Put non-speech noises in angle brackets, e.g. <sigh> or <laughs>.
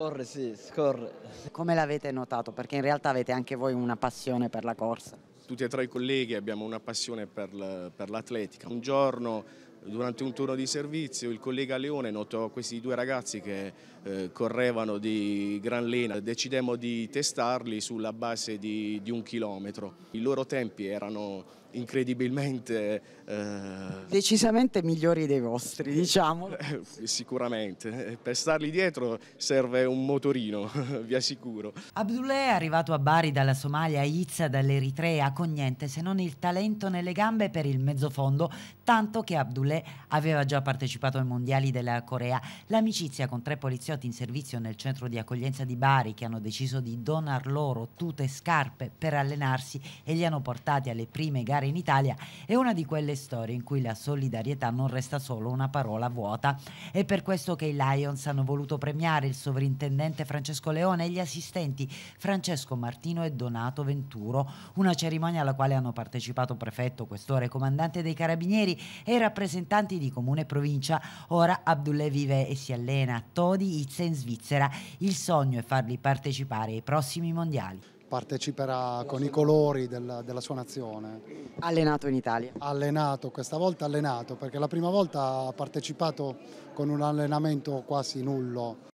Scorre, sì, scorre. Come l'avete notato? Perché in realtà avete anche voi una passione per la corsa. Tutti e tre i colleghi abbiamo una passione per l'atletica. Un giorno Durante un turno di servizio il collega Leone notò questi due ragazzi che eh, correvano di gran lena. Decidemmo di testarli sulla base di, di un chilometro. I loro tempi erano incredibilmente... Eh... Decisamente migliori dei vostri, diciamo. <laughs> Eh, sicuramente. Eh, per starli dietro serve un motorino, <laughs> vi assicuro. Abdullah è arrivato a Bari dalla Somalia, a Izza dall'Eritrea, con niente se non il talento nelle gambe per il mezzofondo, tanto che Abdullah Sule aveva già partecipato ai mondiali della Corea. L'amicizia con tre poliziotti in servizio nel centro di accoglienza di Bari che hanno deciso di donar loro tute e scarpe per allenarsi e li hanno portati alle prime gare in Italia è una di quelle storie in cui la solidarietà non resta solo una parola vuota. È per questo che i Lions hanno voluto premiare il sovrintendente Francesco Leone e gli assistenti Francesco Martino e Donato Venturo, una cerimonia alla quale hanno partecipato prefetto, questore, comandante dei carabinieri e rappresentanti rappresentanti di comune e provincia. Ora Abdullah vive e si allena a Todi, Izza in Svizzera. Il sogno è farli partecipare ai prossimi mondiali. Parteciperà con i colori del, della sua nazione. Allenato in Italia? Allenato, questa volta allenato, perché la prima volta ha partecipato con un allenamento quasi nullo.